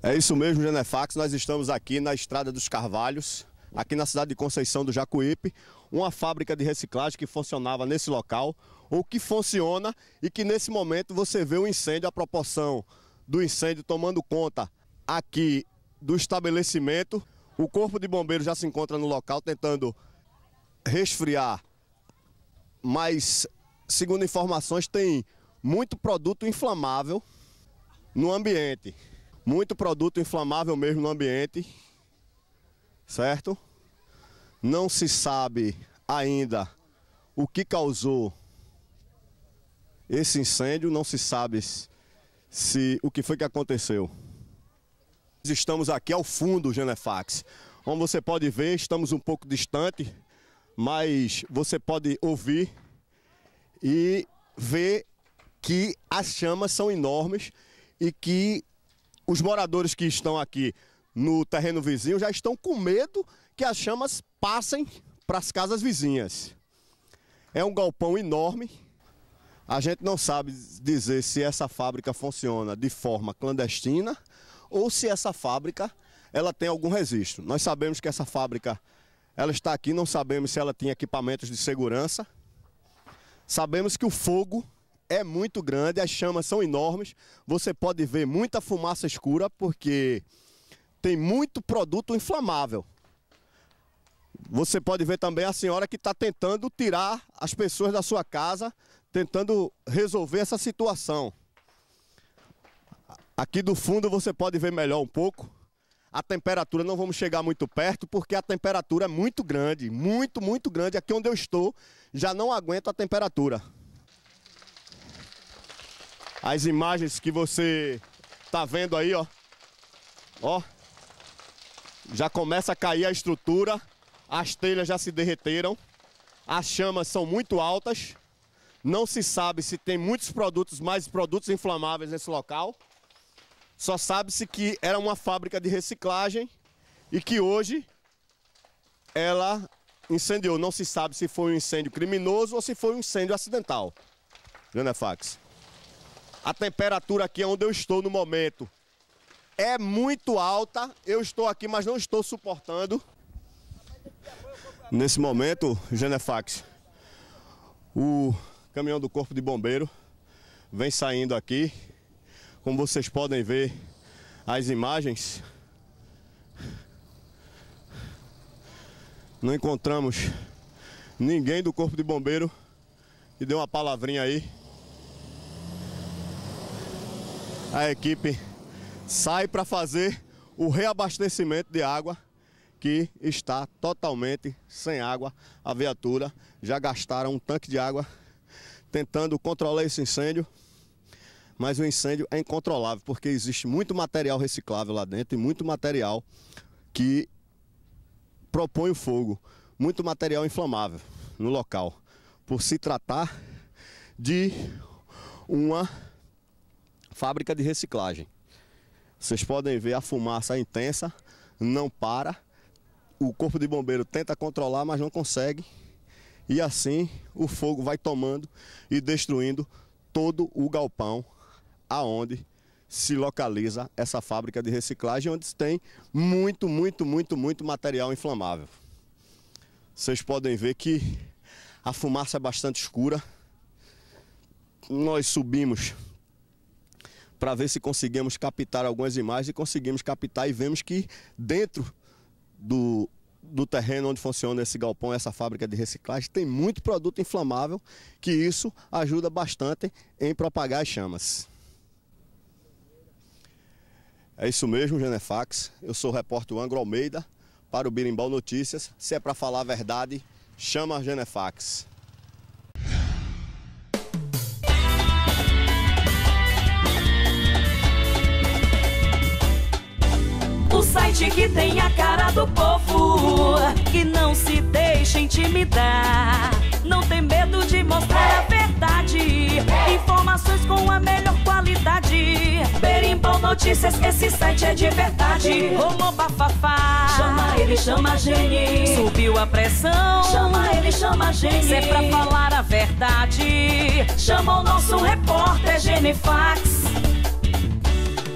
É isso mesmo, Genefax. Nós estamos aqui na Estrada dos Carvalhos, aqui na cidade de Conceição do Jacuípe, uma fábrica de reciclagem que funcionava nesse local, ou que funciona e que nesse momento você vê o um incêndio, a proporção do incêndio tomando conta aqui do estabelecimento. O corpo de bombeiros já se encontra no local tentando resfriar, mas segundo informações tem muito produto inflamável no ambiente muito produto inflamável mesmo no ambiente, certo? Não se sabe ainda o que causou esse incêndio, não se sabe se, o que foi que aconteceu. Estamos aqui ao fundo do Genefax. Como você pode ver, estamos um pouco distante, mas você pode ouvir e ver que as chamas são enormes e que os moradores que estão aqui no terreno vizinho já estão com medo que as chamas passem para as casas vizinhas. É um galpão enorme. A gente não sabe dizer se essa fábrica funciona de forma clandestina ou se essa fábrica ela tem algum registro. Nós sabemos que essa fábrica ela está aqui, não sabemos se ela tem equipamentos de segurança. Sabemos que o fogo é muito grande, as chamas são enormes. Você pode ver muita fumaça escura porque tem muito produto inflamável. Você pode ver também a senhora que está tentando tirar as pessoas da sua casa, tentando resolver essa situação. Aqui do fundo você pode ver melhor um pouco. A temperatura, não vamos chegar muito perto, porque a temperatura é muito grande, muito, muito grande. Aqui onde eu estou, já não aguento a temperatura. As imagens que você tá vendo aí, ó. Ó. Já começa a cair a estrutura. As telhas já se derreteram. As chamas são muito altas. Não se sabe se tem muitos produtos, mais produtos inflamáveis nesse local. Só sabe-se que era uma fábrica de reciclagem e que hoje ela incendiou. Não se sabe se foi um incêndio criminoso ou se foi um incêndio acidental. Jana Fax. A temperatura aqui é onde eu estou no momento é muito alta. Eu estou aqui, mas não estou suportando. Nesse momento, Genefax, o caminhão do Corpo de Bombeiro vem saindo aqui. Como vocês podem ver as imagens, não encontramos ninguém do Corpo de Bombeiro que deu uma palavrinha aí a equipe sai para fazer o reabastecimento de água que está totalmente sem água. A viatura já gastaram um tanque de água tentando controlar esse incêndio, mas o incêndio é incontrolável porque existe muito material reciclável lá dentro e muito material que propõe o fogo, muito material inflamável no local, por se tratar de uma Fábrica de reciclagem. Vocês podem ver a fumaça é intensa, não para. O corpo de bombeiro tenta controlar, mas não consegue. E assim o fogo vai tomando e destruindo todo o galpão aonde se localiza essa fábrica de reciclagem, onde tem muito, muito, muito, muito material inflamável. Vocês podem ver que a fumaça é bastante escura. Nós subimos para ver se conseguimos captar algumas imagens e conseguimos captar e vemos que dentro do, do terreno onde funciona esse galpão, essa fábrica de reciclagem, tem muito produto inflamável, que isso ajuda bastante em propagar as chamas. É isso mesmo, Genefax. Eu sou o repórter Angro Almeida para o Birimbau Notícias. Se é para falar a verdade, chama a Genefax. site que tem a cara do povo, que não se deixa intimidar. Não tem medo de mostrar a verdade. Informações com a melhor qualidade. Berimbau Notícias, esse site é de verdade. Romo bafafá. Chama ele, chama a Gene. Subiu a pressão. Chama ele, chama a Gene. Se é pra falar a verdade. Chama o nosso repórter Genifax.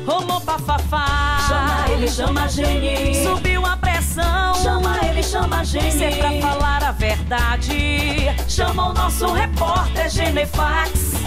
Romo Rolou bafafá. Chama ele, chama a Subiu a pressão. Chama ele, chama a Gene. é pra falar a verdade, chama o nosso repórter Genefax.